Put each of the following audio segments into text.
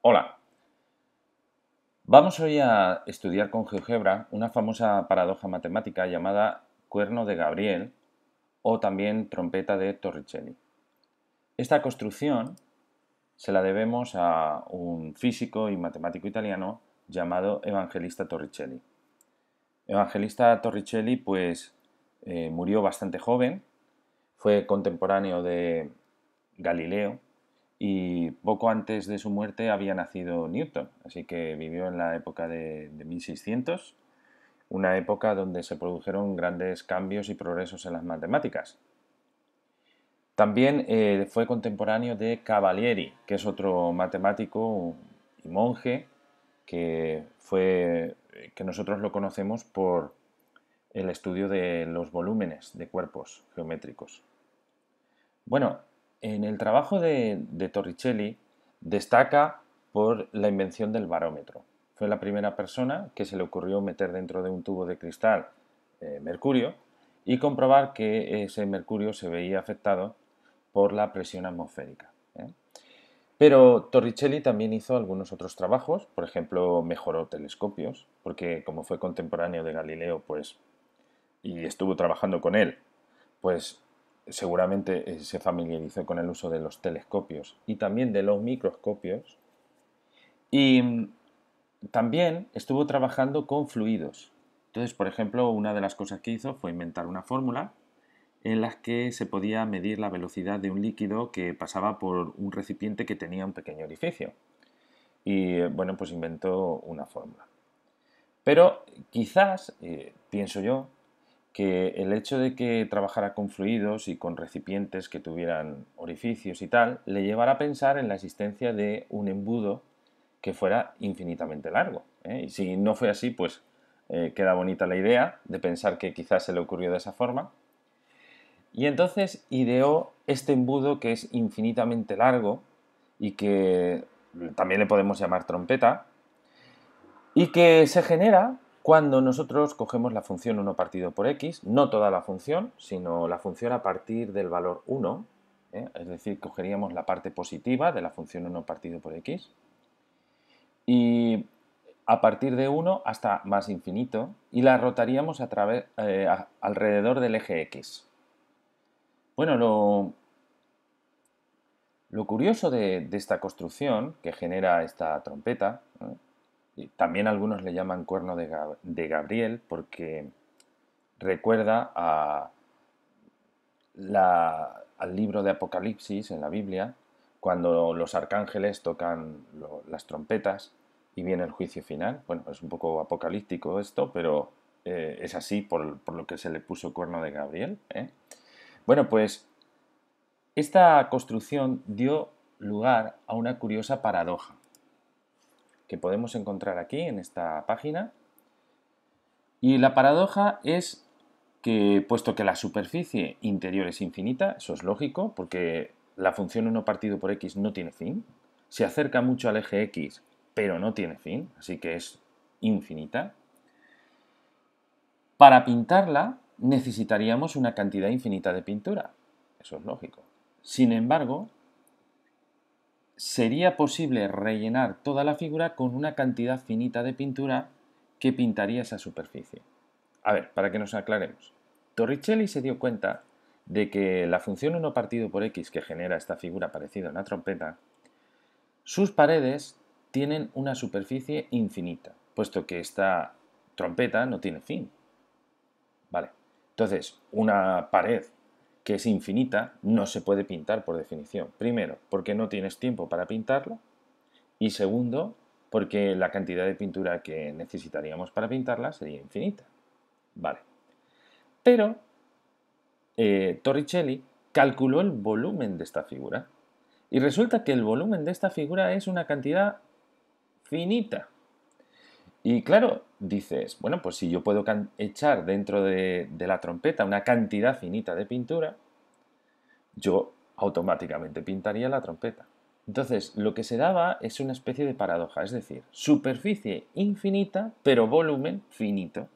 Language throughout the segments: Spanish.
Hola. Vamos hoy a estudiar con GeoGebra una famosa paradoja matemática llamada cuerno de Gabriel o también trompeta de Torricelli. Esta construcción se la debemos a un físico y matemático italiano llamado Evangelista Torricelli. Evangelista Torricelli pues eh, murió bastante joven, fue contemporáneo de Galileo y poco antes de su muerte había nacido Newton, así que vivió en la época de, 1600, una época donde se produjeron grandes cambios y progresos en las matemáticas. También eh, fue contemporáneo de Cavalieri, que es otro matemático y monje que, fue, que nosotros lo conocemos por el estudio de los volúmenes de cuerpos geométricos. Bueno, en el trabajo de, Torricelli destaca por la invención del barómetro. Fue la primera persona que se le ocurrió meter dentro de un tubo de cristal eh, mercurio y comprobar que ese mercurio se veía afectado por la presión atmosférica. ¿eh? Pero Torricelli también hizo algunos otros trabajos, por ejemplo, mejoró telescopios, porque como fue contemporáneo de Galileo, pues y estuvo trabajando con él, pues seguramente eh, se familiarizó con el uso de los telescopios y también de los microscopios. Y mm, también estuvo trabajando con fluidos. Entonces, por ejemplo, una de las cosas que hizo fue inventar una fórmula en la que se podía medir la velocidad de un líquido que pasaba por un recipiente que tenía un pequeño orificio. Y eh, bueno, pues inventó una fórmula. Pero quizás, eh, pienso yo, que el hecho de que trabajara con fluidos y con recipientes que tuvieran orificios y tal, le llevara a pensar en la existencia de un embudo que fuera infinitamente largo. ¿eh? Y si no fue así, pues eh, queda bonita la idea de pensar que quizás se le ocurrió de esa forma. Y entonces ideó este embudo que es infinitamente largo y que también le podemos llamar trompeta, y que se genera cuando nosotros cogemos la función 1 partido por x, no toda la función, sino la función a partir del valor 1, ¿eh? es decir, cogeríamos la parte positiva de la función 1 partido por x, y a partir de 1 hasta más infinito, y la rotaríamos eh, alrededor del eje x. Bueno, lo, lo curioso de, esta construcción que genera esta trompeta, también algunos le llaman cuerno de, Gabriel porque recuerda al libro de Apocalipsis en la Biblia, cuando los arcángeles tocan las trompetas y viene el juicio final. Bueno, es un poco apocalíptico esto, pero eh, es así por, lo que se le puso cuerno de Gabriel. ¿eh? Bueno, pues esta construcción dio lugar a una curiosa paradoja que podemos encontrar aquí en esta página. Y la paradoja es que, puesto que la superficie interior es infinita, eso es lógico, porque la función 1 partido por x no tiene fin, se acerca mucho al eje x, pero no tiene fin, así que es infinita. Para pintarla necesitaríamos una cantidad infinita de pintura, eso es lógico. Sin embargo, sería posible rellenar toda la figura con una cantidad finita de pintura que pintaría esa superficie. A ver, para que nos aclaremos. Torricelli se dio cuenta de que la función 1 partido por x que genera esta figura parecida a una trompeta, sus paredes tienen una superficie infinita, puesto que esta trompeta no tiene fin. Vale. Entonces, una pared que es infinita, no se puede pintar por definición. Primero, porque no tienes tiempo para pintarla. Y segundo, porque la cantidad de pintura que necesitaríamos para pintarla sería infinita. Vale. Pero eh, Torricelli calculó el volumen de esta figura. Y resulta que el volumen de esta figura es una cantidad finita. Y claro, dices, bueno, pues si yo puedo echar dentro de, la trompeta una cantidad finita de pintura, yo automáticamente pintaría la trompeta. Entonces, lo que se daba es una especie de paradoja, es decir, superficie infinita, pero volumen finito.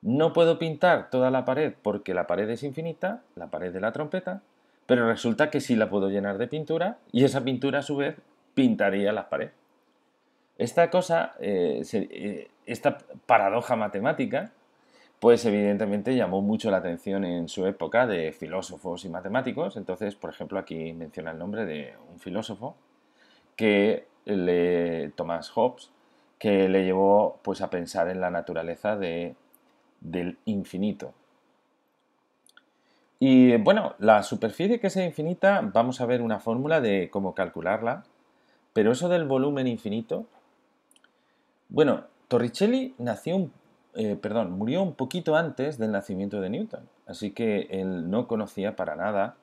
No puedo pintar toda la pared porque la pared es infinita, la pared de la trompeta, pero resulta que sí la puedo llenar de pintura y esa pintura a su vez pintaría la pared. Esta cosa, eh, eh, esta paradoja matemática, pues evidentemente llamó mucho la atención en su época de filósofos y matemáticos. Entonces, por ejemplo, aquí menciona el nombre de un filósofo que le, Thomas Hobbes, que le llevó pues a pensar en la naturaleza del infinito. Y bueno, la superficie que sea infinita, vamos a ver una fórmula de cómo calcularla, pero eso del volumen infinito, bueno, Torricelli nació eh, perdón, murió un poquito antes del nacimiento de Newton, así que él no conocía para nada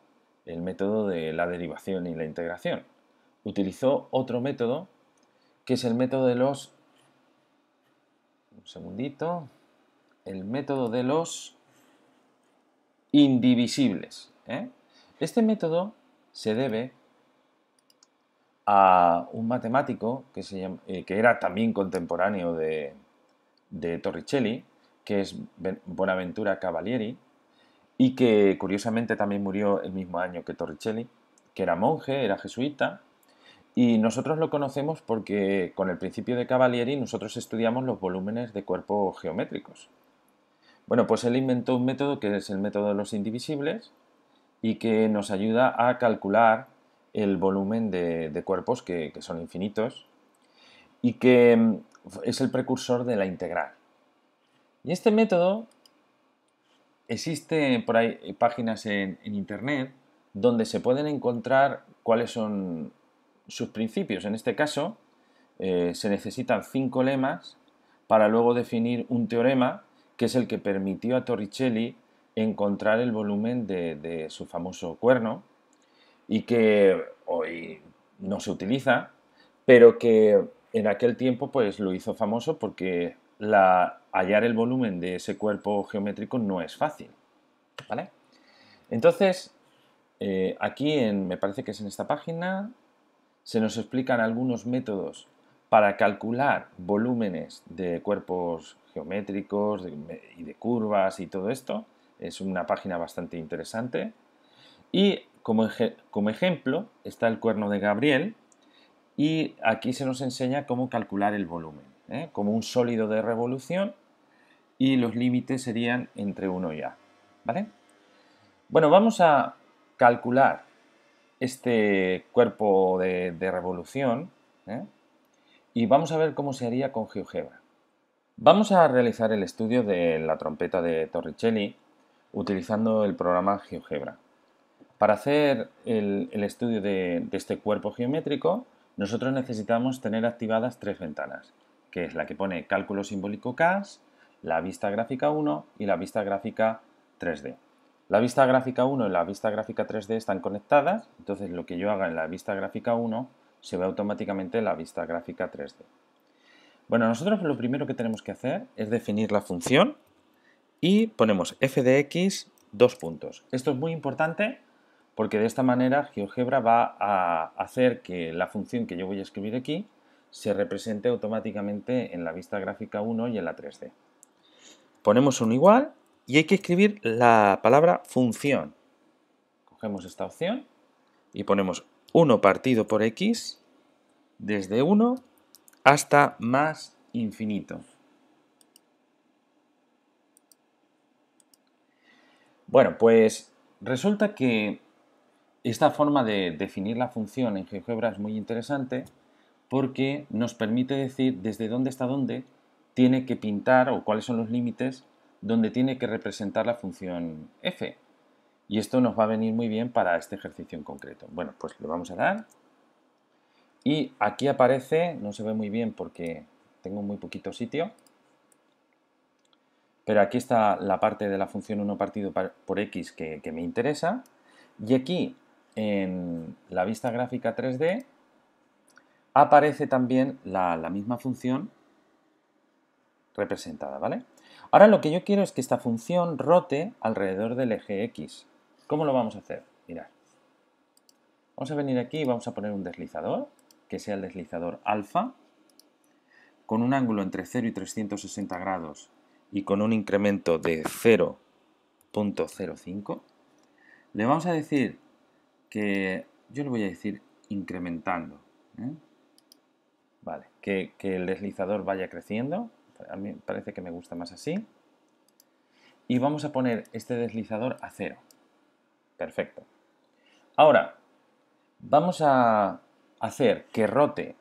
el método de la derivación y la integración. Utilizó otro método, que es el método de los... Un segundito. El método de los indivisibles. ¿eh? Este método se debe a un matemático eh, que, era también contemporáneo de, de Torricelli, que es Bonaventura Cavalieri, y que curiosamente también murió el mismo año que Torricelli, que era monje, era jesuita, y nosotros lo conocemos porque con el principio de Cavalieri nosotros estudiamos los volúmenes de cuerpos geométricos. Bueno, pues él inventó un método que es el método de los indivisibles y que nos ayuda a calcular el volumen de, cuerpos que, son infinitos y que mm, es el precursor de la integral. Y este método existe por ahí eh, páginas en, internet donde se pueden encontrar cuáles son sus principios. En este caso, eh, se necesitan cinco lemas para luego definir un teorema que es el que permitió a Torricelli encontrar el volumen de, de su famoso cuerno, y que hoy no se utiliza, pero que en aquel tiempo pues lo hizo famoso porque hallar el volumen de ese cuerpo geométrico no es fácil. ¿Vale? Entonces, eh, aquí me parece que es en esta página, se nos explican algunos métodos para calcular volúmenes de cuerpos geométricos y de curvas y todo esto. Es una página bastante interesante. Y como, ejemplo está el cuerno de Gabriel y aquí se nos enseña cómo calcular el volumen, ¿eh? como un sólido de revolución y los límites serían entre 1 y A. ¿vale? Bueno, vamos a calcular este cuerpo de, revolución ¿eh? y vamos a ver cómo se haría con GeoGebra. Vamos a realizar el estudio de la trompeta de Torricelli utilizando el programa GeoGebra. Para hacer el, estudio de, este cuerpo geométrico, nosotros necesitamos tener activadas tres ventanas, que es la que pone cálculo simbólico CAS, la vista gráfica 1 y la vista gráfica 3D. La vista gráfica 1 y la vista gráfica 3D están conectadas, entonces lo que yo haga en la vista gráfica 1 se ve automáticamente en la vista gráfica 3D. Bueno, nosotros lo primero que tenemos que hacer es definir la función y ponemos f de x dos puntos. Esto es muy importante porque de esta manera GeoGebra va a hacer que la función que yo voy a escribir aquí se represente automáticamente en la vista gráfica 1 y en la 3D. Ponemos un igual y hay que escribir la palabra función. Cogemos esta opción y ponemos 1 partido por x desde 1 hasta más infinito. Bueno, pues resulta que esta forma de definir la función en GeoGebra es muy interesante porque nos permite decir desde dónde está dónde tiene que pintar o cuáles son los límites donde tiene que representar la función f. Y esto nos va a venir muy bien para este ejercicio en concreto. Bueno, pues lo vamos a dar. Y aquí aparece, no se ve muy bien porque tengo muy poquito sitio, pero aquí está la parte de la función 1 partido por x que, que me interesa. Y aquí en la vista gráfica 3D aparece también la, misma función representada, ¿vale? Ahora lo que yo quiero es que esta función rote alrededor del eje X. ¿Cómo lo vamos a hacer? Mirad. Vamos a venir aquí y vamos a poner un deslizador, que sea el deslizador alfa, con un ángulo entre 0 y 360 grados y con un incremento de 0.05. Le vamos a decir que yo le voy a decir incrementando. ¿eh? Vale, que, el deslizador vaya creciendo. A mí parece que me gusta más así. Y vamos a poner este deslizador a cero. Perfecto. Ahora, vamos a hacer que rote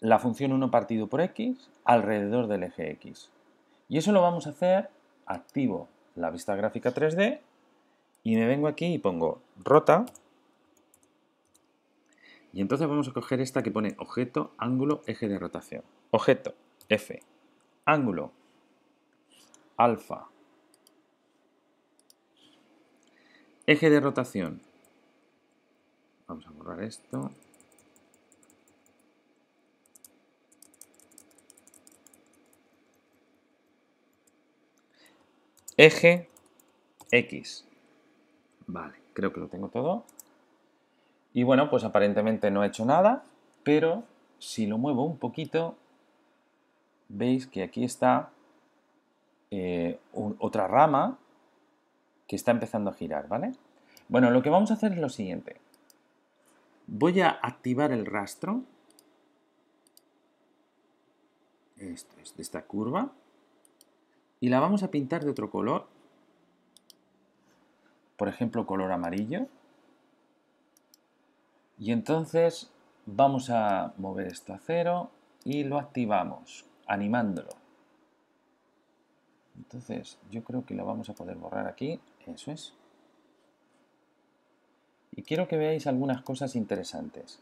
la función 1 partido por x alrededor del eje x. Y eso lo vamos a hacer, activo la vista gráfica 3D y me vengo aquí y pongo rota. Y entonces vamos a coger esta que pone objeto, ángulo, eje de rotación. Objeto, F. Ángulo, alfa. Eje de rotación. Vamos a borrar esto. Eje X. Vale, creo que lo tengo todo. Y bueno, pues aparentemente no he hecho nada, pero si lo muevo un poquito, veis que aquí está eh, otra rama que está empezando a girar, ¿vale? Bueno, lo que vamos a hacer es lo siguiente. Voy a activar el rastro. Esto de esta curva. Y la vamos a pintar de otro color por ejemplo, color amarillo. Y entonces vamos a mover esto a cero y lo activamos, animándolo. Entonces yo creo que lo vamos a poder borrar aquí, eso es. Y quiero que veáis algunas cosas interesantes.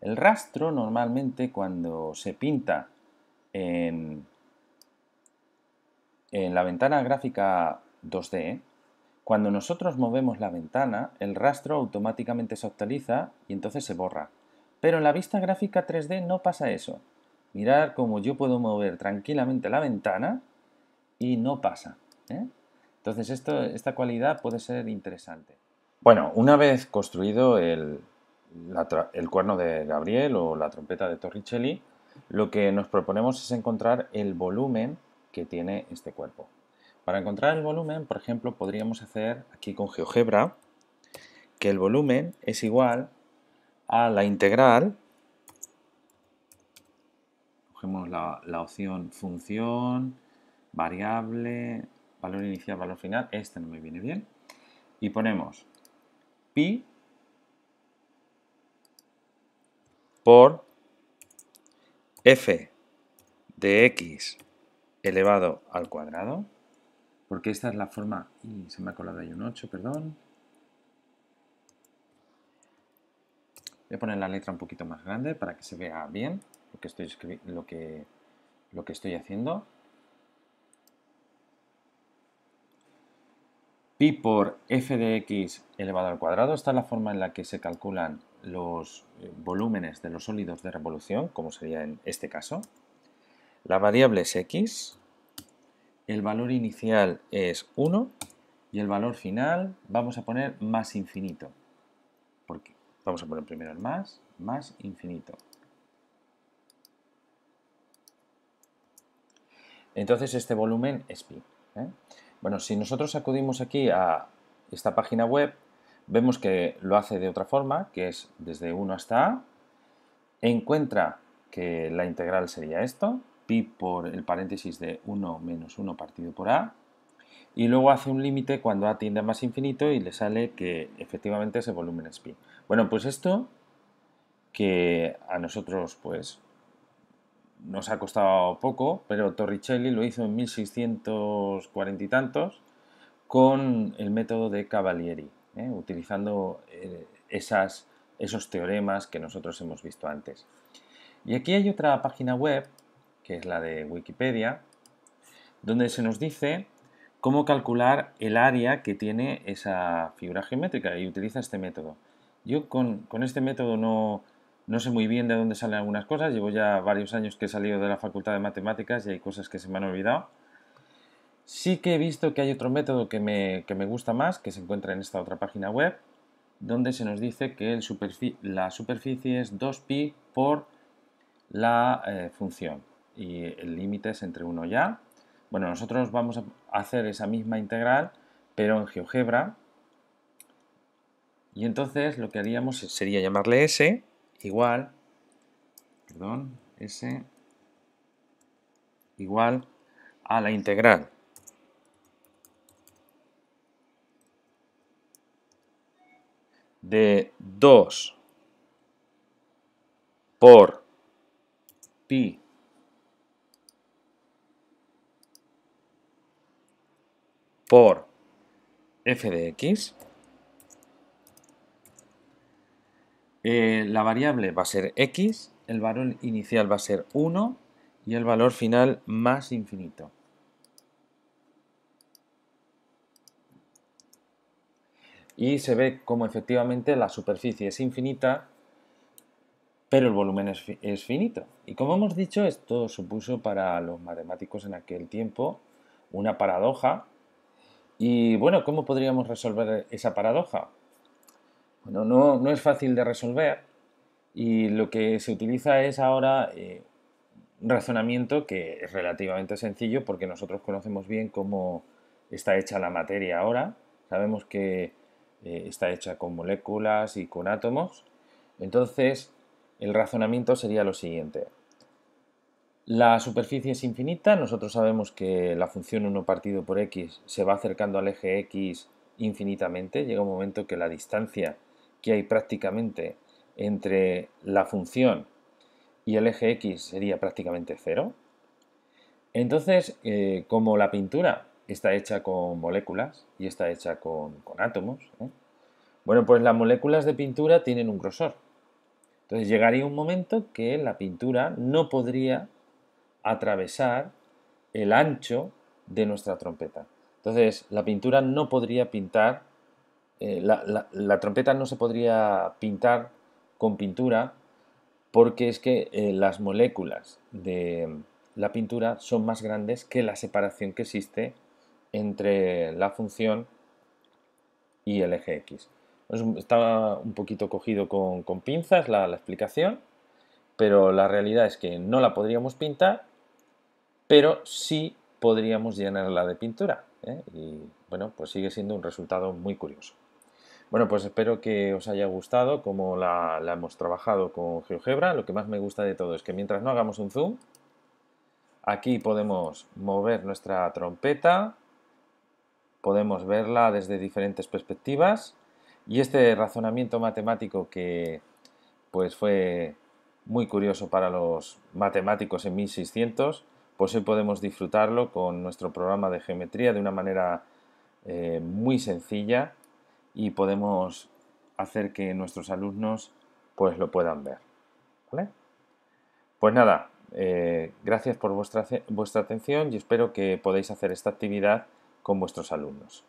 El rastro normalmente cuando se pinta en, en la ventana gráfica 2D, cuando nosotros movemos la ventana, el rastro automáticamente se actualiza y entonces se borra. Pero en la vista gráfica 3D no pasa eso. Mirar cómo yo puedo mover tranquilamente la ventana y no pasa. ¿eh? Entonces esta cualidad puede ser interesante. Bueno, una vez construido el cuerno de Gabriel o la trompeta de Torricelli, lo que nos proponemos es encontrar el volumen que tiene este cuerpo. Para encontrar el volumen, por ejemplo, podríamos hacer aquí con GeoGebra que el volumen es igual a la integral. Cogemos la, opción función, variable, valor inicial, valor final. Este no me viene bien. Y ponemos pi por f de x elevado al cuadrado porque esta es la forma... Y se me ha colado ahí un 8, perdón. Voy a poner la letra un poquito más grande para que se vea bien lo que estoy, lo que, lo que estoy haciendo. pi por f de x elevado al cuadrado. Esta es la forma en la que se calculan los eh, volúmenes de los sólidos de revolución, como sería en este caso. La variable es x, el valor inicial es 1 y el valor final vamos a poner más infinito. ¿Por qué? Vamos a poner primero el más, más infinito. Entonces este volumen es pi. ¿eh? Bueno, si nosotros acudimos aquí a esta página web, vemos que lo hace de otra forma, que es desde 1 hasta a, encuentra que la integral sería esto, pi por el paréntesis de 1 menos 1 partido por a, y luego hace un límite cuando a tiende a más infinito y le sale que efectivamente ese volumen es pi. Bueno, pues esto que a nosotros pues nos ha costado poco, pero Torricelli lo hizo en 1640 y tantos con el método de Cavalieri, ¿eh? utilizando eh, esas, esos teoremas que nosotros hemos visto antes. Y aquí hay otra página web que es la de Wikipedia, donde se nos dice cómo calcular el área que tiene esa figura geométrica y utiliza este método. Yo con, este método no, sé muy bien de dónde salen algunas cosas, llevo ya varios años que he salido de la Facultad de Matemáticas y hay cosas que se me han olvidado. Sí que he visto que hay otro método que me, gusta más, que se encuentra en esta otra página web, donde se nos dice que la superficie es 2pi por la eh, función y el límite es entre 1 y Bueno, nosotros vamos a hacer esa misma integral, pero en GeoGebra. Y entonces lo que haríamos sería llamarle S igual, perdón, S igual a la integral. de 2 por pi por f de x. Eh, la variable va a ser x, el valor inicial va a ser 1 y el valor final más infinito. Y se ve como efectivamente la superficie es infinita, pero el volumen es finito. Y como hemos dicho, esto supuso para los matemáticos en aquel tiempo una paradoja y bueno, ¿cómo podríamos resolver esa paradoja? Bueno, no, es fácil de resolver y lo que se utiliza es ahora eh, un razonamiento que es relativamente sencillo porque nosotros conocemos bien cómo está hecha la materia ahora, sabemos que eh, está hecha con moléculas y con átomos, entonces el razonamiento sería lo siguiente. La superficie es infinita, nosotros sabemos que la función 1 partido por x se va acercando al eje x infinitamente, llega un momento que la distancia que hay prácticamente entre la función y el eje x sería prácticamente cero. Entonces, eh, como la pintura está hecha con moléculas y está hecha con, átomos, ¿eh? bueno, pues las moléculas de pintura tienen un grosor. Entonces llegaría un momento que la pintura no podría atravesar el ancho de nuestra trompeta. Entonces, la pintura no podría pintar, eh, la, trompeta no se podría pintar con pintura porque es que eh, las moléculas de la pintura son más grandes que la separación que existe entre la función y el eje X. Estaba un poquito cogido con, pinzas la explicación, pero la realidad es que no la podríamos pintar pero sí podríamos llenarla de pintura. ¿eh? Y bueno, pues sigue siendo un resultado muy curioso. Bueno, pues espero que os haya gustado como la, hemos trabajado con GeoGebra. Lo que más me gusta de todo es que mientras no hagamos un zoom, aquí podemos mover nuestra trompeta, podemos verla desde diferentes perspectivas y este razonamiento matemático que pues fue muy curioso para los matemáticos en 1600 pues hoy podemos disfrutarlo con nuestro programa de geometría de una manera eh, muy sencilla y podemos hacer que nuestros alumnos pues lo puedan ver. Pues nada, eh, gracias por vuestra, vuestra atención y espero que podáis hacer esta actividad con vuestros alumnos.